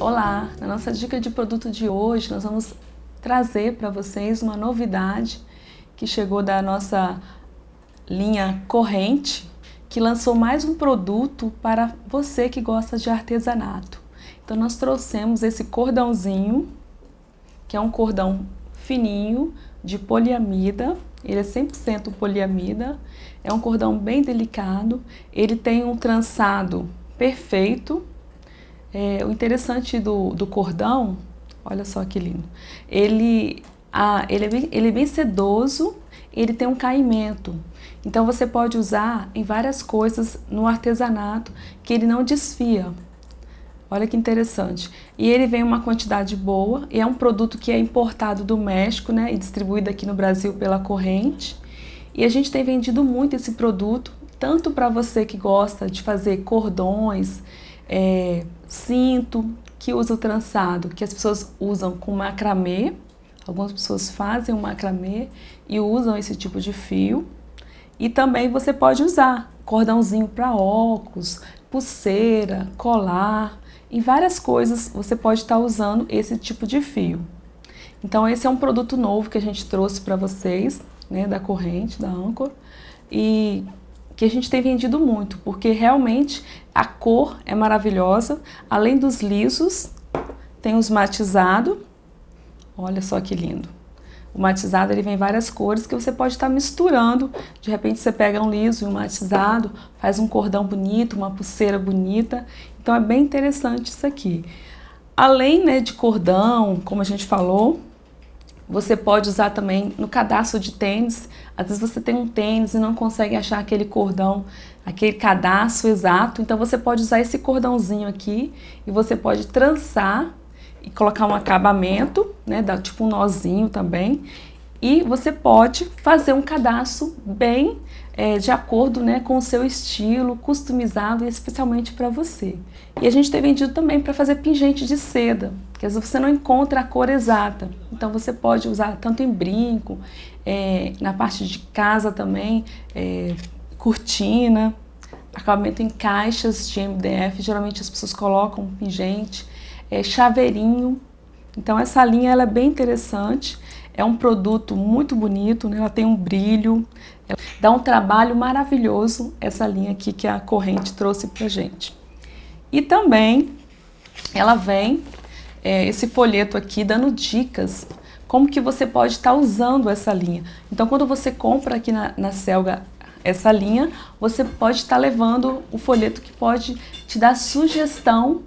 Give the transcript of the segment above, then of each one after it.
Olá! Na nossa dica de produto de hoje, nós vamos trazer para vocês uma novidade que chegou da nossa linha corrente, que lançou mais um produto para você que gosta de artesanato. Então, nós trouxemos esse cordãozinho, que é um cordão fininho de poliamida, ele é 100% poliamida, é um cordão bem delicado, ele tem um trançado perfeito é, o interessante do, do cordão, olha só que lindo, ele, ele, é bem, ele é bem sedoso, ele tem um caimento. Então você pode usar em várias coisas no artesanato que ele não desfia. Olha que interessante. E ele vem uma quantidade boa e é um produto que é importado do México, né, e distribuído aqui no Brasil pela Corrente. E a gente tem vendido muito esse produto, tanto para você que gosta de fazer cordões, é, cinto que usa o trançado, que as pessoas usam com macramê. Algumas pessoas fazem o macramê e usam esse tipo de fio. E também você pode usar cordãozinho para óculos, pulseira, colar, em várias coisas você pode estar tá usando esse tipo de fio. Então esse é um produto novo que a gente trouxe para vocês, né, da corrente, da Anchor, e que a gente tem vendido muito, porque realmente a cor é maravilhosa, além dos lisos, tem os matizados. Olha só que lindo. O matizado ele vem várias cores que você pode estar misturando. De repente você pega um liso e um matizado, faz um cordão bonito, uma pulseira bonita. Então é bem interessante isso aqui. Além né, de cordão, como a gente falou, você pode usar também no cadastro de tênis. Às vezes você tem um tênis e não consegue achar aquele cordão aquele cadastro exato. Então você pode usar esse cordãozinho aqui e você pode trançar e colocar um acabamento, né, dá tipo um nozinho também. E você pode fazer um cadastro bem é, de acordo né, com o seu estilo, customizado especialmente para você. E a gente tem vendido também para fazer pingente de seda, que às vezes você não encontra a cor exata. Então você pode usar tanto em brinco, é, na parte de casa também, é, cortina, acabamento em caixas de MDF, geralmente as pessoas colocam pingente, é, chaveirinho. Então essa linha ela é bem interessante, é um produto muito bonito, né? ela tem um brilho, é, dá um trabalho maravilhoso essa linha aqui que a corrente trouxe pra gente. E também ela vem é, esse folheto aqui dando dicas como que você pode estar tá usando essa linha. Então quando você compra aqui na, na Selga essa linha, você pode estar tá levando o folheto que pode te dar sugestão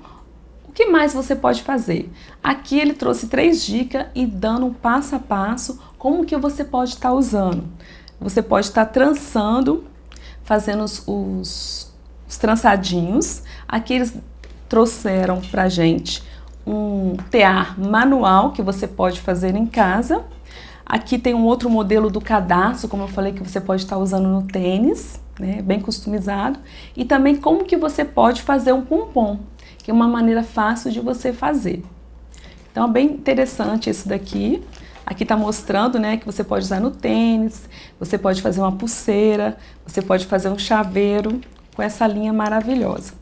o que mais você pode fazer? Aqui ele trouxe três dicas e dando um passo a passo como que você pode estar tá usando. Você pode estar tá trançando, fazendo os, os, os trançadinhos. Aqui eles trouxeram pra gente um tear manual que você pode fazer em casa. Aqui tem um outro modelo do cadastro, como eu falei, que você pode estar usando no tênis, né? bem customizado. E também como que você pode fazer um pompom, que é uma maneira fácil de você fazer. Então, é bem interessante esse daqui. Aqui está mostrando né, que você pode usar no tênis, você pode fazer uma pulseira, você pode fazer um chaveiro com essa linha maravilhosa.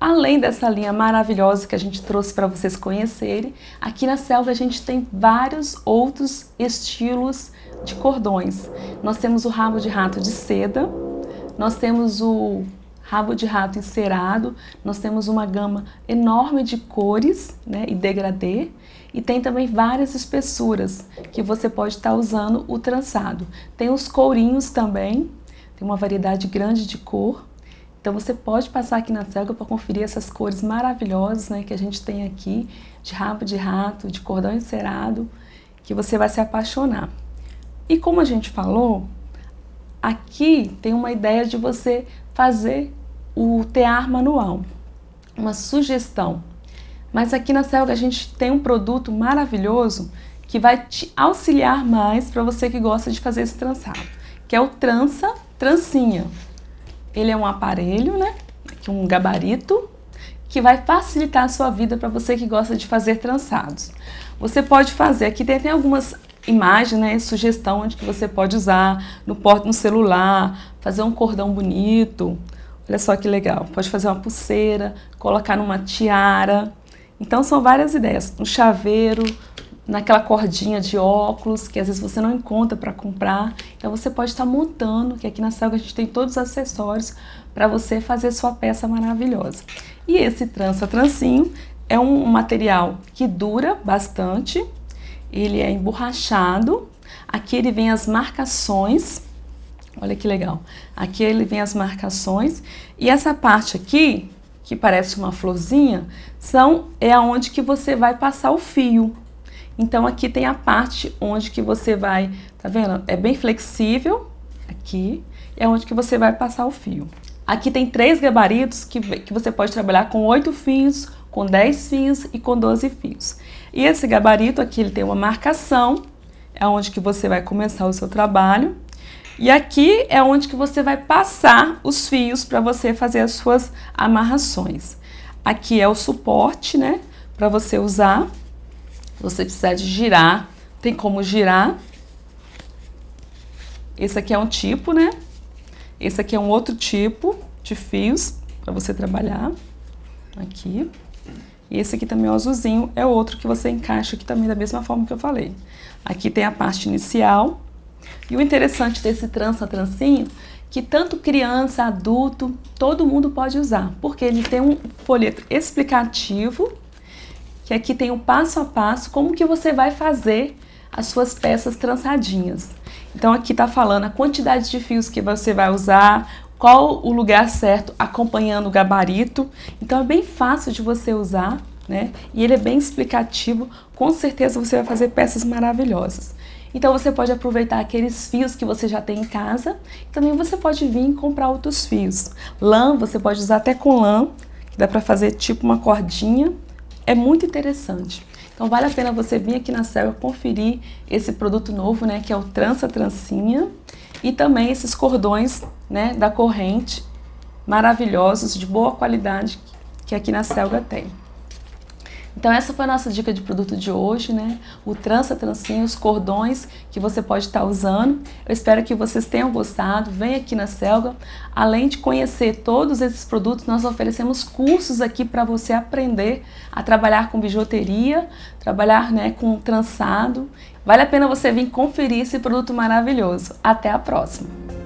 Além dessa linha maravilhosa que a gente trouxe para vocês conhecerem, aqui na Selva a gente tem vários outros estilos de cordões. Nós temos o rabo de rato de seda, nós temos o rabo de rato encerado, nós temos uma gama enorme de cores né, e degradê, e tem também várias espessuras que você pode estar tá usando o trançado. Tem os courinhos também, tem uma variedade grande de cor. Então você pode passar aqui na selga para conferir essas cores maravilhosas né, que a gente tem aqui, de rabo de rato, de cordão encerado, que você vai se apaixonar. E como a gente falou, aqui tem uma ideia de você fazer o tear manual, uma sugestão. Mas aqui na Selga a gente tem um produto maravilhoso que vai te auxiliar mais para você que gosta de fazer esse trançado, que é o trança trancinha. Ele é um aparelho, né? Aqui um gabarito que vai facilitar a sua vida para você que gosta de fazer trançados. Você pode fazer, aqui tem algumas imagens, né, sugestão onde que você pode usar no porta no celular, fazer um cordão bonito. Olha só que legal. Pode fazer uma pulseira, colocar numa tiara. Então são várias ideias, um chaveiro, naquela cordinha de óculos que às vezes você não encontra para comprar. Então você pode estar tá montando, que aqui na Selga a gente tem todos os acessórios para você fazer sua peça maravilhosa. E esse trança trancinho é um material que dura bastante, ele é emborrachado. Aqui ele vem as marcações. Olha que legal. Aqui ele vem as marcações e essa parte aqui que parece uma florzinha, são é aonde que você vai passar o fio. Então aqui tem a parte onde que você vai, tá vendo? É bem flexível aqui, é onde que você vai passar o fio. Aqui tem três gabaritos que, que você pode trabalhar com oito fios, com dez fios e com doze fios. E esse gabarito aqui ele tem uma marcação, é onde que você vai começar o seu trabalho. E aqui é onde que você vai passar os fios para você fazer as suas amarrações. Aqui é o suporte, né, para você usar. Você precisar de girar. Tem como girar. Esse aqui é um tipo, né? Esse aqui é um outro tipo de fios para você trabalhar. Aqui. E esse aqui também, o é azulzinho, é outro que você encaixa aqui também da mesma forma que eu falei. Aqui tem a parte inicial. E o interessante desse trança-trancinho, que tanto criança, adulto, todo mundo pode usar. Porque ele tem um folheto explicativo que aqui tem o passo a passo como que você vai fazer as suas peças trançadinhas. Então aqui está falando a quantidade de fios que você vai usar, qual o lugar certo acompanhando o gabarito. Então é bem fácil de você usar, né? E ele é bem explicativo, com certeza você vai fazer peças maravilhosas. Então você pode aproveitar aqueles fios que você já tem em casa, também você pode vir comprar outros fios. Lã, você pode usar até com lã, que dá para fazer tipo uma cordinha, é muito interessante. Então vale a pena você vir aqui na Selva conferir esse produto novo, né, que é o trança trancinha e também esses cordões, né, da corrente maravilhosos de boa qualidade que aqui na Selga tem. Então essa foi a nossa dica de produto de hoje, né? O trança trancinho, os cordões que você pode estar tá usando. Eu espero que vocês tenham gostado. Vem aqui na Selga. Além de conhecer todos esses produtos, nós oferecemos cursos aqui para você aprender a trabalhar com bijuteria, trabalhar, né, com trançado. Vale a pena você vir conferir esse produto maravilhoso. Até a próxima.